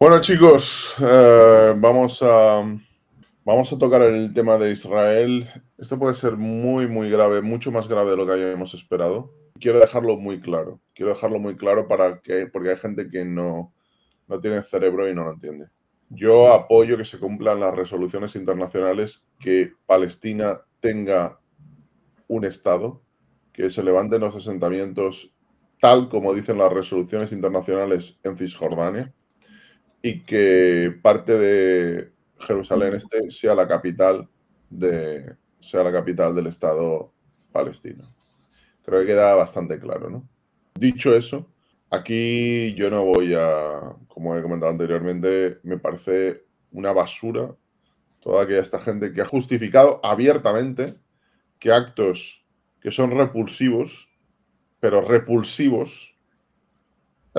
Bueno, chicos, eh, vamos, a, vamos a tocar el tema de Israel. Esto puede ser muy, muy grave, mucho más grave de lo que habíamos esperado. Quiero dejarlo muy claro. Quiero dejarlo muy claro para que, porque hay gente que no, no tiene cerebro y no lo entiende. Yo apoyo que se cumplan las resoluciones internacionales, que Palestina tenga un Estado, que se levanten los asentamientos tal como dicen las resoluciones internacionales en Cisjordania y que parte de Jerusalén este sea la capital de sea la capital del Estado palestino. Creo que queda bastante claro, ¿no? Dicho eso, aquí yo no voy a, como he comentado anteriormente, me parece una basura toda aquella esta gente que ha justificado abiertamente que actos que son repulsivos, pero repulsivos,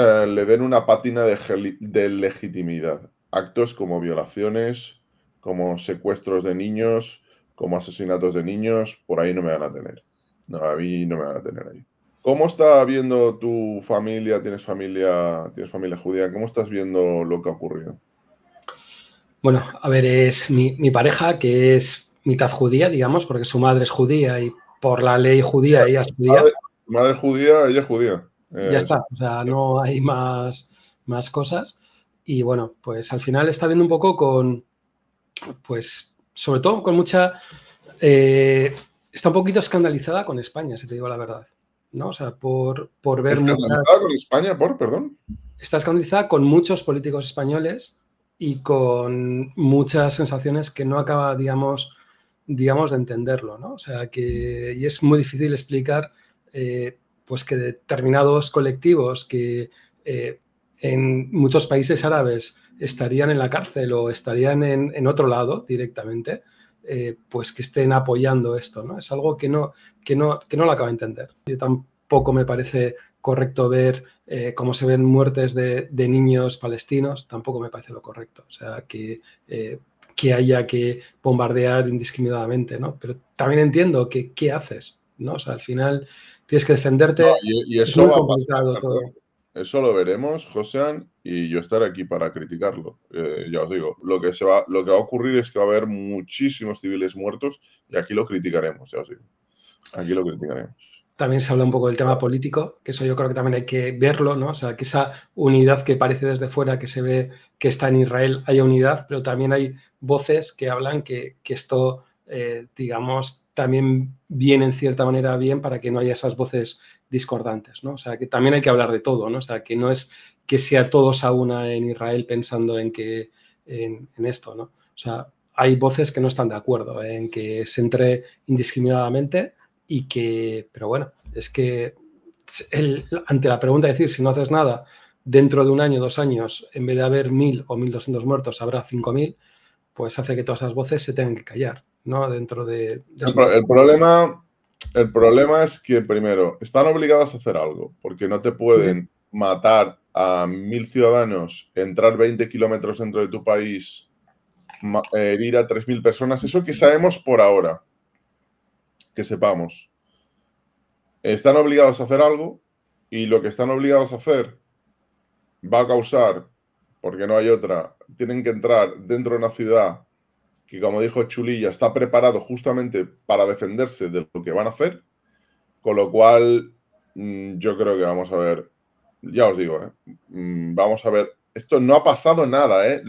eh, le den una patina de, legitimidad. Actos como violaciones, como secuestros de niños, como asesinatos de niños, por ahí no me van a tener. No, a mí no me van a tener ahí. ¿Cómo está viendo tu familia? ¿Tienes familia, tienes familia judía? ¿Cómo estás viendo lo que ha ocurrido? Bueno, a ver, es mi, pareja, que es mitad judía, digamos, porque su madre es judía y por la ley judía ella es judía. Madre, judía, ella es judía. Eh, ya está, o sea, no hay más, más cosas. Y bueno, pues al final está viendo un poco con, pues, sobre todo con mucha... Eh, está un poquito escandalizada con España, si te digo la verdad. ¿no? O sea, por, por ver... ¿Escandalizada con España por, perdón? Está escandalizada con muchos políticos españoles y con muchas sensaciones que no acaba, digamos, digamos de entenderlo, ¿no? O sea, que y es muy difícil explicar eh, pues que determinados colectivos que eh, en muchos países árabes estarían en la cárcel o estarían en, otro lado directamente, eh, pues que estén apoyando esto, ¿no? Es algo que no, que no, que no lo acabo de entender. Yo tampoco me parece correcto ver eh, cómo se ven muertes de, niños palestinos, tampoco me parece lo correcto. O sea, que, que haya que bombardear indiscriminadamente, ¿no? Pero también entiendo que qué haces, ¿no? O sea, al final tienes que defenderte. y, eso todo. Eso lo veremos, Josean, y yo estaré aquí para criticarlo. Eh, ya os digo, lo que, se va, lo que va a ocurrir es que va a haber muchísimos civiles muertos y aquí lo criticaremos, ya os digo. Aquí lo criticaremos. También se habla un poco del tema político, que eso yo creo que también hay que verlo, ¿no? O sea, que esa unidad que parece desde fuera que se ve que está en Israel, haya unidad, pero también hay voces que hablan que, esto, eh, digamos, también viene en cierta manera bien para que no haya esas voces discordantes, ¿no? O sea, que también hay que hablar de todo, ¿no? O sea, que no es que sea todos a una en Israel pensando en que en, esto, ¿no? O sea, hay voces que no están de acuerdo en que se entre indiscriminadamente y que, pero bueno, es que ante la pregunta de decir si no haces nada, dentro de un año, dos años, en vez de haber mil o mil doscientos muertos, habrá cinco mil, pues hace que todas esas voces se tengan que callar. Dentro de... el, problema, el problema es que, primero, están obligados a hacer algo, porque no te pueden matar a mil ciudadanos, entrar 20 kilómetros dentro de tu país, eh, herir a mil personas, eso que sabemos por ahora, que sepamos. Están obligados a hacer algo y lo que están obligados a hacer va a causar, porque no hay otra, tienen que entrar dentro de una ciudad que como dijo Chulilla, está preparado justamente para defenderse de lo que van a hacer, con lo cual mm, yo creo que vamos a ver, ya os digo, ¿eh? mm, vamos a ver, esto no ha pasado nada, ¿eh?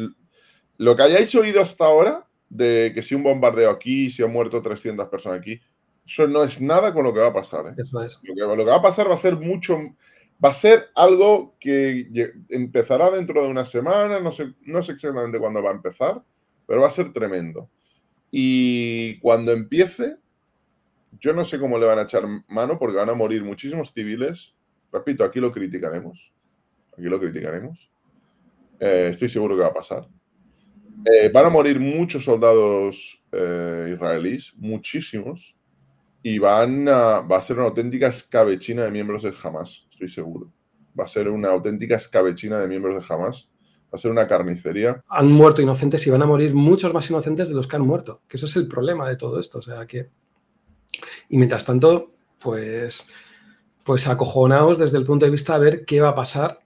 lo que hayáis oído hasta ahora, de que si un bombardeo aquí, si han muerto 300 personas aquí, eso no es nada con lo que va a pasar. ¿eh? lo, que, va a pasar va a ser mucho, va a ser algo que empezará dentro de una semana, no sé, no sé exactamente cuándo va a empezar, pero va a ser tremendo. Y cuando empiece, yo no sé cómo le van a echar mano porque van a morir muchísimos civiles. Repito, aquí lo criticaremos. Aquí lo criticaremos. Eh, estoy seguro que va a pasar. Eh, van a morir muchos soldados eh, israelíes, muchísimos, y van va a ser una auténtica escabechina de miembros de Hamas, estoy seguro. Va a ser una auténtica escabechina de miembros de Hamas a ser una carnicería. Han muerto inocentes y van a morir muchos más inocentes de los que han muerto, que eso es el problema de todo esto. O sea que. Y mientras tanto, pues, pues acojonaos desde el punto de vista a ver qué va a pasar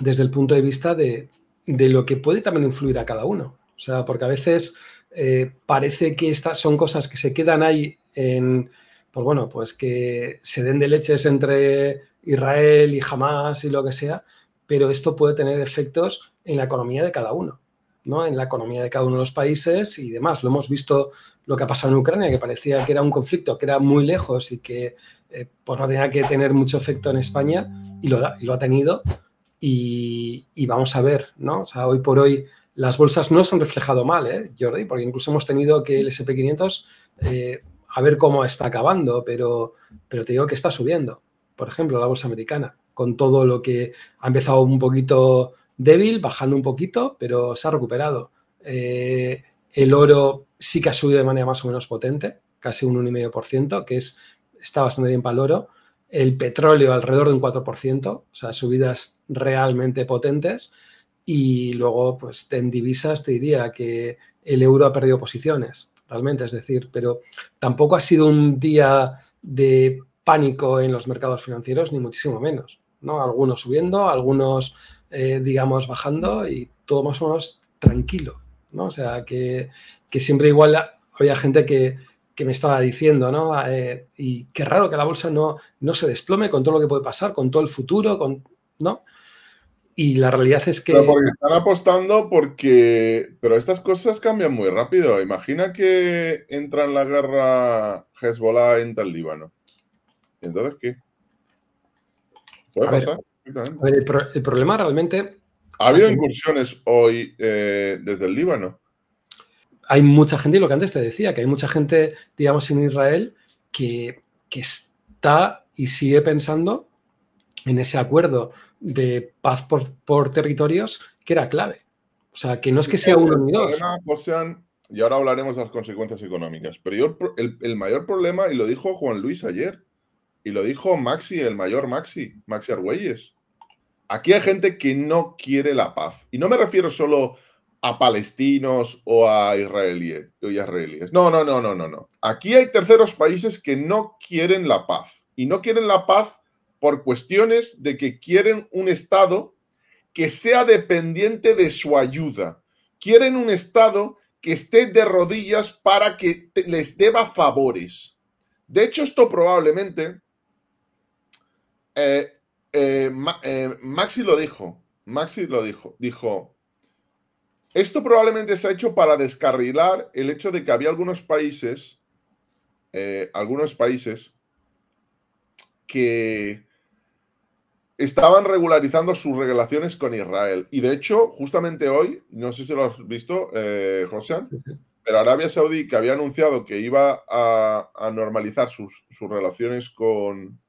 desde el punto de vista de, lo que puede también influir a cada uno. O sea, porque a veces eh, parece que estas son cosas que se quedan ahí en, pues bueno, pues que se den de leches entre Israel y Hamas y lo que sea, pero esto puede tener efectos en la economía de cada uno, ¿no? En la economía de cada uno de los países y demás. Lo hemos visto lo que ha pasado en Ucrania, que parecía que era un conflicto, que era muy lejos y que eh, pues no tenía que tener mucho efecto en España y lo, ha tenido. Y, vamos a ver, ¿no? hoy por hoy las bolsas no se han reflejado mal, ¿eh, Jordi? Porque incluso hemos tenido que el SP500, eh, a ver cómo está acabando, pero, pero te digo que está subiendo, por ejemplo, la bolsa americana con todo lo que ha empezado un poquito débil, bajando un poquito, pero se ha recuperado. Eh, el oro sí que ha subido de manera más o menos potente, casi un 1,5%, que es, está bastante bien para el oro. El petróleo alrededor de un 4%, o sea, subidas realmente potentes. Y luego, pues en divisas te diría que el euro ha perdido posiciones, realmente. Es decir, pero tampoco ha sido un día de pánico en los mercados financieros, ni muchísimo menos. ¿no? Algunos subiendo, algunos, eh, digamos, bajando y todo más o menos tranquilo, ¿no? O sea, que, que siempre igual había gente que, que me estaba diciendo, ¿no? Eh, y qué raro que la bolsa no, no se desplome con todo lo que puede pasar, con todo el futuro, con, ¿no? Y la realidad es que... Pero porque están apostando porque... Pero estas cosas cambian muy rápido. Imagina que entra en la guerra Hezbollah en el Líbano. Entonces, ¿qué? el, problema realmente. ¿Ha habido incursiones hoy eh, desde el Líbano? Hay mucha gente, y lo que antes te decía, que hay mucha gente, digamos, en Israel que, está y sigue pensando en ese acuerdo de paz por, por territorios que era clave. O sea, que no es que sea uno ni dos. Y ahora hablaremos de las consecuencias económicas. Pero el mayor problema, y lo dijo Juan Luis ayer, y lo dijo Maxi, el mayor Maxi, Maxi Argüelles. Aquí hay gente que no quiere la paz. Y no me refiero solo a palestinos o a israelíes. No, no, no, no, no, no. Aquí hay terceros países que no quieren la paz. Y no quieren la paz por cuestiones de que quieren un Estado que sea dependiente de su ayuda. Quieren un Estado que esté de rodillas para que les deba favores. De hecho, esto probablemente eh, eh, eh, Maxi lo dijo, Maxi lo dijo, dijo, esto probablemente se ha hecho para descarrilar el hecho de que había algunos países, algunos países que estaban regularizando sus relaciones con Israel. Y de hecho, justamente hoy, no sé si lo has visto, José, pero Arabia Saudí, que había anunciado que iba a, normalizar sus relaciones con,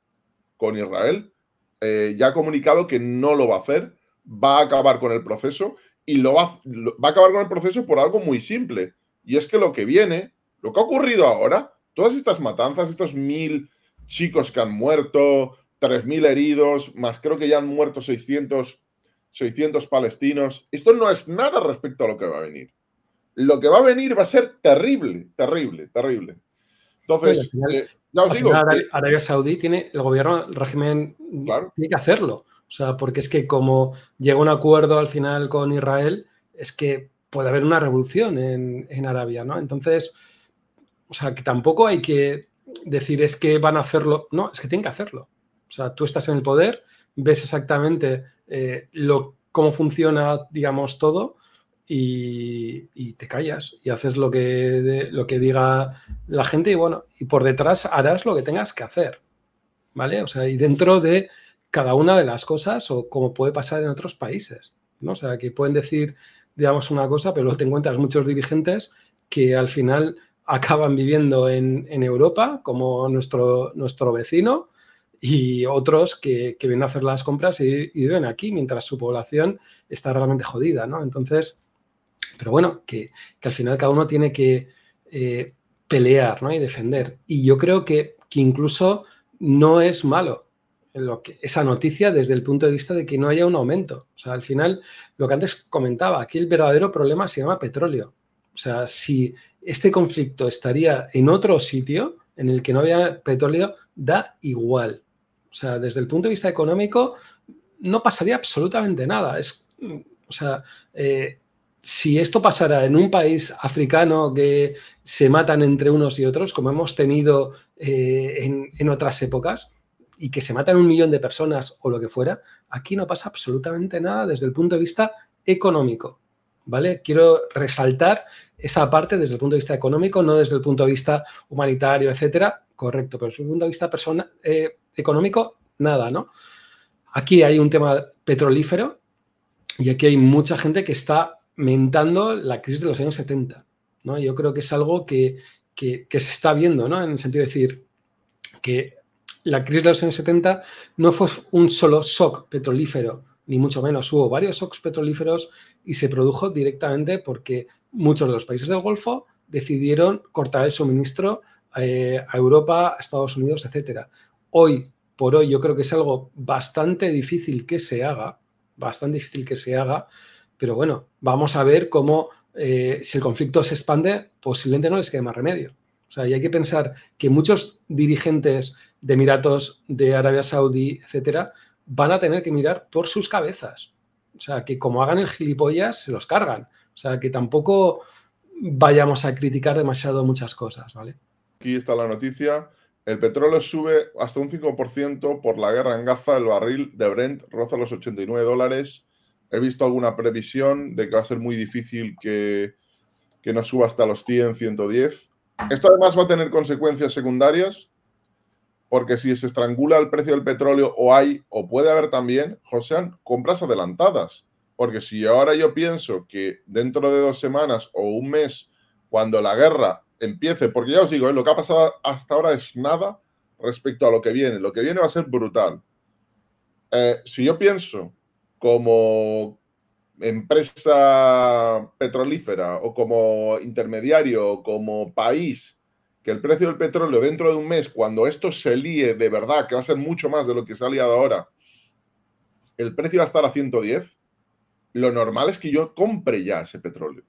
con Israel. Eh, ya ha comunicado que no lo va a hacer, va a acabar con el proceso y lo va, a acabar con el proceso por algo muy simple. Y es que lo que viene, lo que ha ocurrido ahora, todas estas matanzas, estos mil chicos que han muerto, tres mil heridos, más creo que ya han muerto 600, palestinos, esto no es nada respecto a lo que va a venir. Lo que va a venir va a ser terrible, terrible, terrible. Entonces, eh, Arabia Saudí tiene, el gobierno, el régimen tiene que hacerlo. O sea, porque es que como llega un acuerdo al final con Israel, es que puede haber una revolución en, Arabia, ¿no? Entonces, o sea, que tampoco hay que decir es que van a hacerlo. No, es que tienen que hacerlo. O sea, tú estás en el poder, ves exactamente eh, lo, cómo funciona, digamos, todo y, te callas y haces lo que, lo que diga la gente y bueno, y por detrás harás lo que tengas que hacer, ¿vale? O sea, y dentro de cada una de las cosas o como puede pasar en otros países, ¿no? O sea, que pueden decir, digamos, una cosa, pero te encuentras muchos dirigentes que al final acaban viviendo en, Europa, como nuestro, nuestro vecino, y otros que, vienen a hacer las compras y, y, viven aquí mientras su población está realmente jodida, ¿no? Entonces, pero bueno, que, al final cada uno tiene que eh, pelear ¿no? y defender. Y yo creo que, incluso no es malo esa noticia desde el punto de vista de que no haya un aumento. O sea, al final, lo que antes comentaba, aquí el verdadero problema se llama petróleo. O sea, si este conflicto estaría en otro sitio en el que no había petróleo, da igual. O sea, desde el punto de vista económico, no pasaría absolutamente nada. Es, mm, o sea, eh, si esto pasara en un país africano que se matan entre unos y otros, como hemos tenido eh, en, otras épocas, y que se matan un millón de personas o lo que fuera, aquí no pasa absolutamente nada desde el punto de vista económico. ¿Vale? Quiero resaltar esa parte desde el punto de vista económico, no desde el punto de vista humanitario, etcétera. Correcto, pero desde el punto de vista persona, eh, económico, nada, ¿no? Aquí hay un tema petrolífero y aquí hay mucha gente que está mentando la crisis de los años 70. ¿no? Yo creo que es algo que, se está viendo, ¿no? en el sentido de decir que la crisis de los años 70 no fue un solo shock petrolífero, ni mucho menos. Hubo varios shocks petrolíferos y se produjo directamente porque muchos de los países del Golfo decidieron cortar el suministro eh, a Europa, a Estados Unidos, etc. Hoy por hoy yo creo que es algo bastante difícil que se haga, bastante difícil que se haga, pero bueno, vamos a ver cómo, eh, si el conflicto se expande, posiblemente no les quede más remedio. O sea, y hay que pensar que muchos dirigentes de Emiratos, de Arabia Saudí, etcétera, van a tener que mirar por sus cabezas. O sea, que como hagan el gilipollas, se los cargan. O sea, que tampoco vayamos a criticar demasiado muchas cosas, ¿vale? Aquí está la noticia. El petróleo sube hasta un 5% por la guerra en Gaza. El barril de Brent roza los 89 dólares he visto alguna previsión de que va a ser muy difícil que, no suba hasta los 100, 110. Esto además va a tener consecuencias secundarias, porque si se estrangula el precio del petróleo o hay, o puede haber también, José, compras adelantadas. Porque si ahora yo pienso que dentro de dos semanas o un mes, cuando la guerra empiece, porque ya os digo, eh, lo que ha pasado hasta ahora es nada respecto a lo que viene. Lo que viene va a ser brutal. Eh, si yo pienso como empresa petrolífera o como intermediario o como país que el precio del petróleo dentro de un mes, cuando esto se líe de verdad, que va a ser mucho más de lo que se ha liado ahora, el precio va a estar a 110, lo normal es que yo compre ya ese petróleo.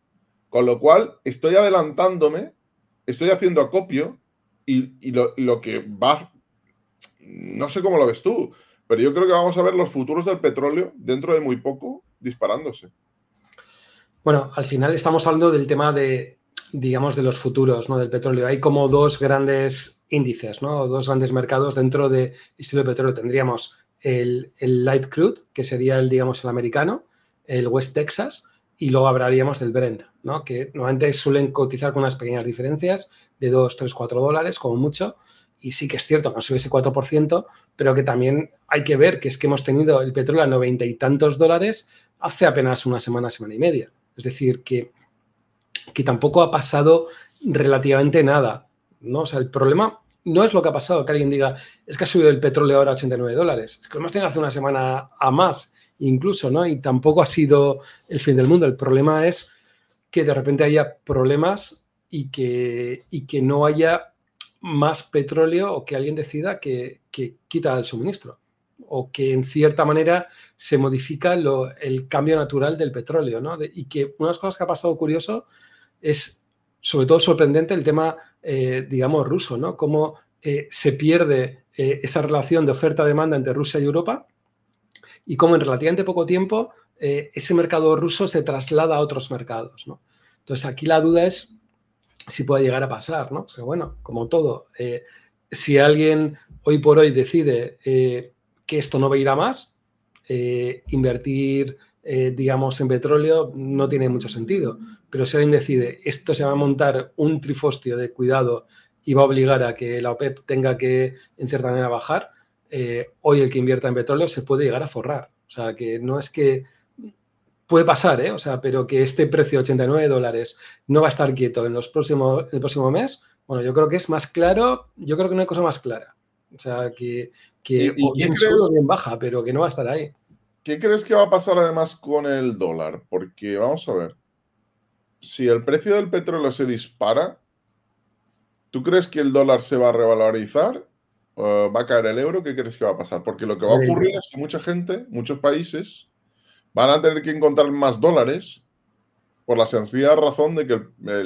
Con lo cual, estoy adelantándome, estoy haciendo acopio y, lo, lo, que va... No sé cómo lo ves tú, pero yo creo que vamos a ver los futuros del petróleo dentro de muy poco disparándose. Bueno, al final estamos hablando del tema de, digamos, de los futuros, ¿no? Del petróleo. Hay como dos grandes índices, ¿no? Dos grandes mercados dentro del estilo de Petróleo. Tendríamos el, light crude, que sería el, digamos, el americano, el West Texas, y luego hablaríamos del Brent, ¿no? Que normalmente suelen cotizar con unas pequeñas diferencias de 2, 3, 4 dólares, como mucho y sí que es cierto que subido ese 4%, pero que también hay que ver que es que hemos tenido el petróleo a noventa y tantos dólares hace apenas una semana, semana y media. Es decir, que, que tampoco ha pasado relativamente nada. ¿no? O sea, el problema no es lo que ha pasado, que alguien diga, es que ha subido el petróleo ahora a 89 dólares. Es que lo hemos tenido hace una semana a más, incluso, ¿no? Y tampoco ha sido el fin del mundo. El problema es que de repente haya problemas y que, y que no haya más petróleo o que alguien decida que, que quita el suministro o que en cierta manera se modifica lo, el cambio natural del petróleo. y que una de las cosas que ha pasado curioso es sobre todo sorprendente el tema, eh, digamos, ruso, ¿no? cómo eh, se pierde eh, esa relación de oferta-demanda entre Rusia y Europa y cómo en relativamente poco tiempo ese mercado ruso se traslada a otros mercados. Entonces aquí la duda es si pueda llegar a pasar, ¿no? bueno, como todo, eh, si alguien hoy por hoy decide eh, que esto no va a ir a más, eh, invertir, digamos, en petróleo no tiene mucho sentido. Pero si alguien decide, esto se va a montar un trifostio de cuidado y va a obligar a que la OPEP e tenga que, en cierta manera, bajar, hoy el que invierta en petróleo se puede llegar a forrar. O sea, que no es que puede pasar, ¿eh? O sea, pero que este precio de 89 dólares no va a estar quieto en, los el próximo mes, bueno, yo creo que es más claro, yo creo que no hay cosa más clara. O sea, que, o bien bien baja, pero que no va a estar ahí. ¿Qué crees que va a pasar además con el dólar? Porque vamos a ver, si el precio del petróleo se dispara, ¿tú crees que el dólar se va a revalorizar? Eh, ¿Va a caer el euro? ¿Qué crees que va a pasar? Porque lo que va a ocurrir es que mucha gente, muchos países, van a tener que encontrar más dólares por la sencilla razón de que eh,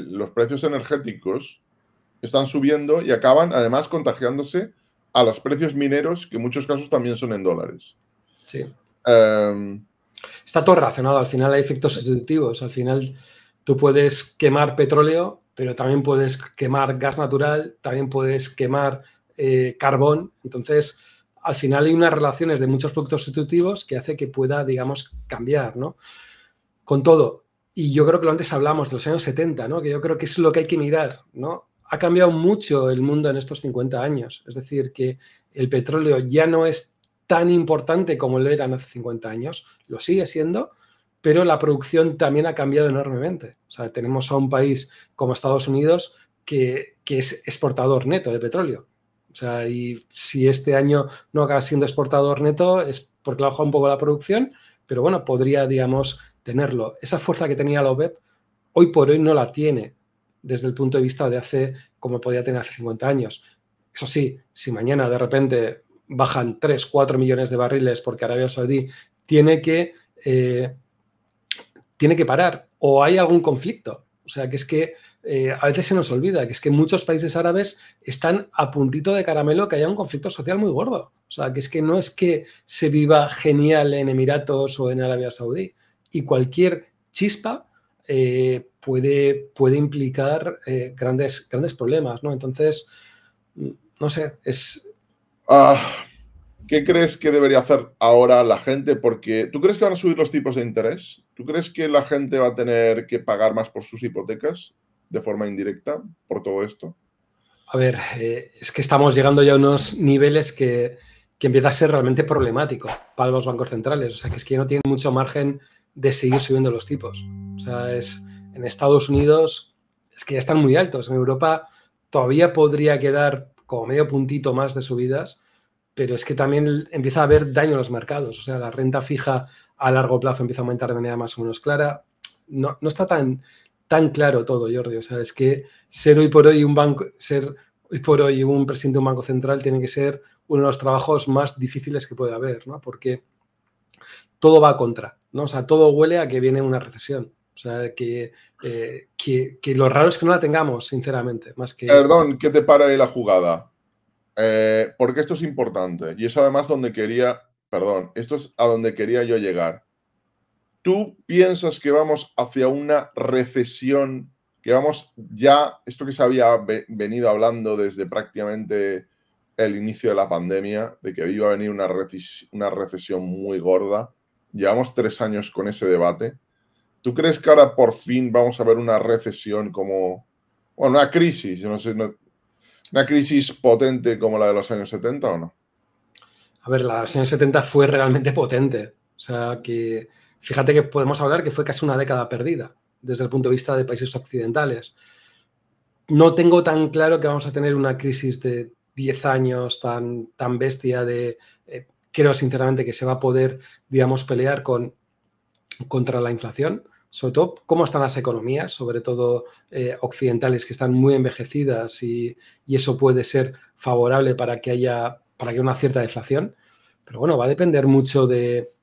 los precios energéticos están subiendo y acaban además contagiándose a los precios mineros, que en muchos casos también son en dólares. Sí. Em, Está todo relacionado, al final hay efectos sustitutivos, al final tú puedes quemar petróleo, pero también puedes quemar gas natural, también puedes quemar eh, carbón, entonces al final hay unas relaciones de muchos productos sustitutivos que hace que pueda, digamos, cambiar, ¿no? Con todo, y yo creo que lo antes hablamos de los años 70, ¿no? Que yo creo que es lo que hay que mirar, ¿no? Ha cambiado mucho el mundo en estos 50 años, es decir, que el petróleo ya no es tan importante como lo eran hace 50 años, lo sigue siendo, pero la producción también ha cambiado enormemente. O sea, tenemos a un país como Estados Unidos que es exportador neto de petróleo o sea, y si este año no acaba siendo exportador neto es porque la hoja un poco la producción, pero bueno, podría, digamos, tenerlo. Esa fuerza que tenía la OPEP hoy por hoy no la tiene desde el punto de vista de hace, como podía tener hace 50 años. Eso sí, si mañana de repente bajan 3, 4 millones de barriles porque Arabia Saudí tiene que, eh, tiene que parar o hay algún conflicto. O sea, que es que eh, a veces se nos olvida, que es que muchos países árabes están a puntito de caramelo que haya un conflicto social muy gordo. O sea, que es que no es que se viva genial en Emiratos o en Arabia Saudí. Y cualquier chispa eh, puede, puede implicar eh, grandes, grandes problemas, ¿no? Entonces, mm, no sé, es... Ah, ¿Qué crees que debería hacer ahora la gente? Porque tú crees que van a subir los tipos de interés. ¿Tú crees que la gente va a tener que pagar más por sus hipotecas? de forma indirecta por todo esto? A ver, eh, es que estamos llegando ya a unos niveles que, que empieza a ser realmente problemático para los bancos centrales. O sea, que es que no tienen mucho margen de seguir subiendo los tipos. O sea, es, en Estados Unidos es que ya están muy altos. En Europa todavía podría quedar como medio puntito más de subidas, pero es que también empieza a haber daño en los mercados. O sea, la renta fija a largo plazo empieza a aumentar de manera más o menos clara. No, no está tan, tan claro todo, Jordi. O sea, es que ser hoy por hoy un banco, ser hoy por hoy un presidente de un banco central tiene que ser uno de los trabajos más difíciles que puede haber, ¿no? Porque todo va contra, ¿no? O sea, todo huele a que viene una recesión. O sea, eh, que, lo raro es que no la tengamos, sinceramente, más que... Perdón, ¿qué te para la jugada? Eh, porque esto es importante y es además donde quería, perdón, esto es a donde quería yo llegar. ¿Tú piensas que vamos hacia una recesión? Que vamos ya, esto que se había venido hablando desde prácticamente el inicio de la pandemia, de que iba a venir una, recesión muy gorda. Llevamos tres años con ese debate. ¿Tú crees que ahora por fin vamos a ver una recesión como, bueno, una crisis, no sé, una crisis potente como la de los años 70 o no? A ver, la de los años 70 fue realmente potente. O sea, que Fíjate que podemos hablar que fue casi una década perdida desde el punto de vista de países occidentales. No tengo tan claro que vamos a tener una crisis de 10 años tan, tan bestia de... Eh, creo sinceramente que se va a poder, digamos, pelear con, contra la inflación sobre todo cómo están las economías, sobre todo eh, occidentales que están muy envejecidas y, y, eso puede ser favorable para que haya para que una cierta deflación. Pero bueno, va a depender mucho de,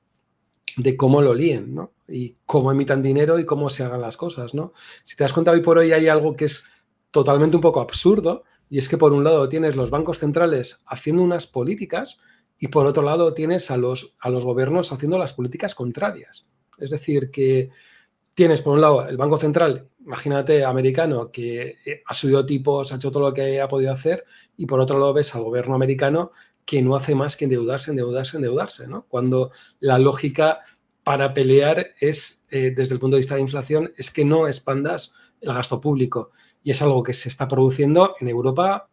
de cómo lo líen, ¿no? Y cómo emitan dinero y cómo se hagan las cosas, ¿no? Si te das cuenta, hoy por hoy hay algo que es totalmente un poco absurdo, y es que por un lado tienes los bancos centrales haciendo unas políticas y por otro lado tienes a los, a los gobiernos haciendo las políticas contrarias. Es decir, que tienes por un lado el Banco Central, imagínate, americano, que eh, ha subido tipos, ha hecho todo lo que ha podido hacer, y por otro lado ves al gobierno americano que no hace más que endeudarse, endeudarse, endeudarse, ¿no? Cuando la lógica para pelear es, eh, desde el punto de vista de inflación, es que no expandas el gasto público. Y es algo que se está produciendo en Europa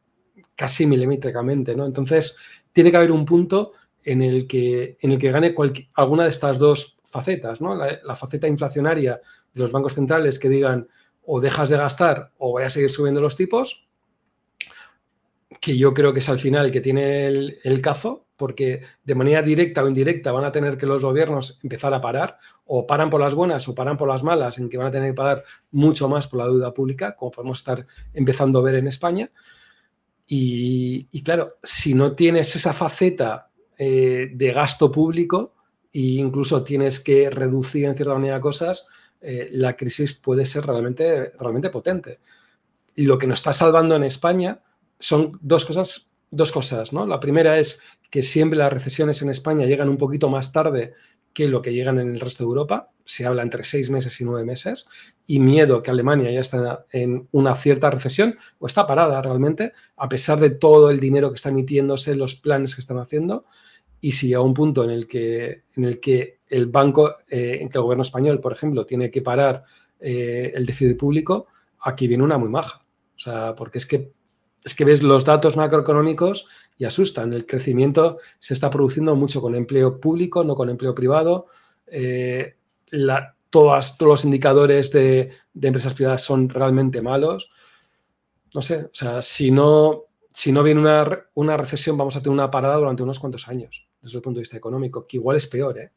casi milimétricamente, ¿no? Entonces, tiene que haber un punto en el que, en el que gane alguna de estas dos facetas, ¿no? La, la, faceta inflacionaria de los bancos centrales que digan o dejas de gastar o voy a seguir subiendo los tipos, que yo creo que es al final que tiene el, el, cazo, porque de manera directa o indirecta van a tener que los gobiernos empezar a parar, o paran por las buenas o paran por las malas, en que van a tener que pagar mucho más por la deuda pública, como podemos estar empezando a ver en España. Y, claro, si no tienes esa faceta eh, de gasto público e incluso tienes que reducir en cierta manera cosas, eh, la crisis puede ser realmente, realmente potente. Y lo que nos está salvando en España son dos cosas, dos cosas, ¿no? La primera es que siempre las recesiones en España llegan un poquito más tarde que lo que llegan en el resto de Europa. Se habla entre seis meses y nueve meses. Y miedo que Alemania ya está en una cierta recesión o está parada realmente, a pesar de todo el dinero que está emitiéndose, los planes que están haciendo. Y si llega un punto en el que, en el, que el banco, eh, en que el gobierno español, por ejemplo, tiene que parar eh, el déficit público, aquí viene una muy maja. O sea, porque es que es que ves los datos macroeconómicos y asustan. El crecimiento se está produciendo mucho con empleo público, no con empleo privado. Eh, todas, todos los indicadores de, empresas privadas son realmente malos. No sé, o sea, si no, si no viene una, una recesión, vamos a tener una parada durante unos cuantos años, desde el punto de vista económico, que igual es peor, ¿eh?